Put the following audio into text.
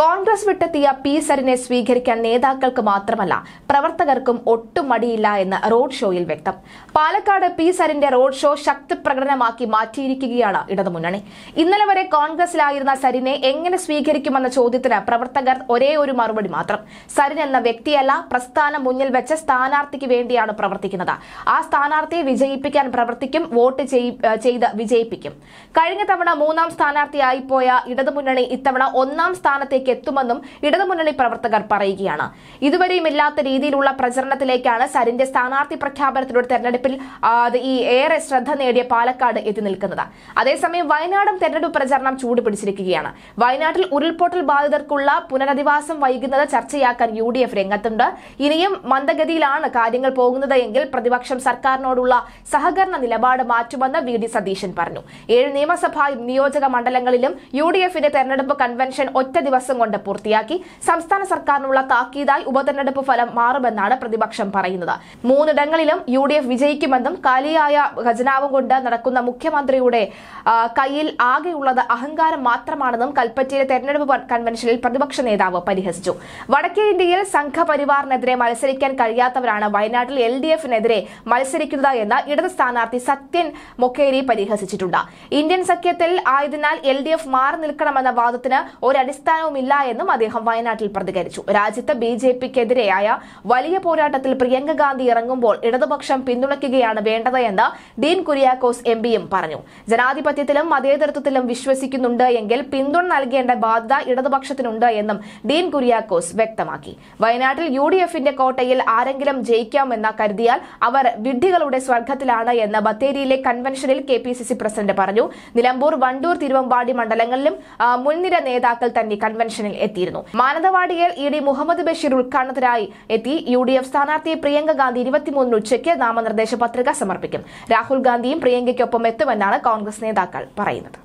Congress വിട്ടെത്തിയ P സരിനെ സ്വീകരിക്കാൻ നേതാക്കൾക്ക് മാത്രമല്ല പ്രവർത്തകർക്കും ഒട്ടും മടിയില്ല എന്ന് റോഡ് ഷോയിൽ വ്യക്തം പാലക്കാട് പി സരിന്റെ റോഡ് ഷോ ശക്തി പ്രകടനമാക്കി മാറ്റിയിരിക്കുകയാണ് ഇടതുമുന്നണി ഇന്നലെ വരെ കോൺഗ്രസിലായിരുന്ന സരിനെ എങ്ങനെ സ്വീകരിക്കുമെന്ന ചോദ്യത്തിന് പ്രവർത്തകർ ഒരേ ഒരു മറുപടി മാത്രം സരിൻ എന്ന വ്യക്തിയല്ല പ്രസ്ഥാനം മുന്നിൽ വെച്ച് സ്ഥാനാർത്ഥിക്ക് വേണ്ടിയാണ് പ്രവർത്തിക്കുന്നത് ആ സ്ഥാനാർത്ഥിയെ വിജയിപ്പിക്കാൻ പ്രവർത്തിക്കും വോട്ട് ചെയ്ത് വിജയിപ്പിക്കും കഴിഞ്ഞ തവണ മൂന്നാം സ്ഥാനാർത്ഥിയായി പോയ ഇടതുമുന്നണി ഇത്തവണ ഒന്നാം സ്ഥാനത്തേക്ക് മുന്നിലേക്ക് എത്തുമെന്നും ഇടതുമുന്നണി പ്രവർത്തകർ പറയുകയാണ് ഇതുവരെയും ഇല്ലാത്ത രീതിയിലുള്ള പ്രചരണത്തിലേക്കാണ് സരിന്റെ സ്ഥാനാർത്ഥി പ്രഖ്യാപനത്തിലൂടെ തെരഞ്ഞെടുപ്പിൽ ഈ ഏറെ ശ്രദ്ധ നേടിയ പാലക്കാട് എത്തി നിൽക്കുന്നത് അതേസമയം വയനാടും തെരഞ്ഞെടുപ്പ് പ്രചരണം ചൂടുപിടിച്ചിരിക്കുകയാണ് വയനാട്ടിൽ ഉരുൾപൊട്ടൽ ബാധിതർക്കുള്ള പുനരധിവാസം വൈകുന്നത് ചർച്ചയാക്കാൻ യു ഡി എഫ് രംഗത്തുണ്ട് ഇനിയും മന്ദഗതിയിലാണ് കാര്യങ്ങൾ പോകുന്നത് എങ്കിൽ പ്രതിപക്ഷം സർക്കാരിനോടുള്ള സഹകരണ നിലപാട് മാറ്റുമെന്ന് വി ഡി സതീശൻ പറഞ്ഞു ഏഴ് നിയമസഭാ നിയോജക മണ്ഡലങ്ങളിലും യു ഡി എഫിന്റെ തെരഞ്ഞെടുപ്പ് കൺവെൻഷൻ ഒറ്റ ദിവസം ദിവസം കൊണ്ട് പൂർത്തിയാക്കി സംസ്ഥാന സർക്കാരിനുള്ള താക്കീതായി ഉപതെരഞ്ഞെടുപ്പ് ഫലം മാറുമെന്നാണ് പ്രതിപക്ഷം പറയുന്നത് മൂന്നിടങ്ങളിലും യു ഡി എഫ് വിജയിക്കുമെന്നും കാലിയായ ഖജനാവും കൊണ്ട് നടക്കുന്ന മുഖ്യമന്ത്രിയുടെ കയ്യിൽ ആകെയുള്ളത് അഹങ്കാരം മാത്രമാണെന്നും കൽപ്പറ്റയിലെ തെരഞ്ഞെടുപ്പ് കൺവെൻഷനിൽ പ്രതിപക്ഷ നേതാവ് പരിഹസിച്ചു വടക്കേ ഇന്ത്യയിൽ സംഘപരിവാറിനെതിരെ മത്സരിക്കാൻ കഴിയാത്തവരാണ് വയനാട്ടിൽ എൽ ഡി എഫിനെതിരെ മത്സരിക്കുന്നത് എന്ന് ഇടത് സ്ഥാനാർത്ഥി സത്യൻ മൊക്കേരി പരിഹസിച്ചിട്ടുണ്ട് ഇന്ത്യൻ സഖ്യത്തിൽ ആയതിനാൽ എൽ ഡി എഫ് മാറി നിൽക്കണമെന്ന വാദത്തിന് ഒരടിസ്ഥാനവുമില്ല ഇല്ല എന്നും അദ്ദേഹം വയനാട്ടിൽ പ്രതികരിച്ചു രാജ്യത്ത് ബി ജെ പിക്കെതിരെയായ വലിയ പോരാട്ടത്തിൽ പ്രിയങ്ക ഗാന്ധി ഇറങ്ങുമ്പോൾ ഇടതുപക്ഷം പിന്തുണയ്ക്കുകയാണ് വേണ്ടതെന്ന് ഡീൻ കുര്യാക്കോസ് എം പിയും പറഞ്ഞു ജനാധിപത്യത്തിലും മതേതരത്വത്തിലും വിശ്വസിക്കുന്നുണ്ട് എങ്കിൽ പിന്തുണ നൽകേണ്ട ബാധ്യത ഇടതുപക്ഷത്തിനുണ്ട് എന്നും ഡീൻ കുര്യാക്കോസ് വ്യക്തമാക്കി വയനാട്ടിൽ യു ഡി എഫിന്റെ കോട്ടയിൽ ആരെങ്കിലും ജയിക്കാമെന്ന് കരുതിയാൽ അവർ വിഡ്ഢികളുടെ സ്വർഗത്തിലാണ് എന്ന് ബത്തേരിയിലെ കൺവെൻഷനിൽ K P C C president പറഞ്ഞു നിലമ്പൂർ വണ്ടൂർ തിരുവമ്പാടി മണ്ഡലങ്ങളിലും മുൻനിര നേതാക്കൾ തന്നെ കൺവെൻഷൻ ജംഗ്ഷനിൽ എത്തിയിരുന്നു മാനന്തവാടിയിൽ ഇ ഡി മുഹമ്മദ് ബഷീർ ഉദ്ഘാടനത്തിനായി എത്തി യു ഡി എഫ് സ്ഥാനാർത്ഥി പ്രിയങ്ക ഗാന്ധി ഇരുപത്തിമൂന്നിന് ഉച്ചയ്ക്ക് നാമനിർദ്ദേശ പത്രിക സമർപ്പിക്കും രാഹുൽ ഗാന്ധിയും പ്രിയങ്കയ്ക്കൊപ്പം എത്തുമെന്നാണ് കോൺഗ്രസ് നേതാക്കൾ പറയുന്നത്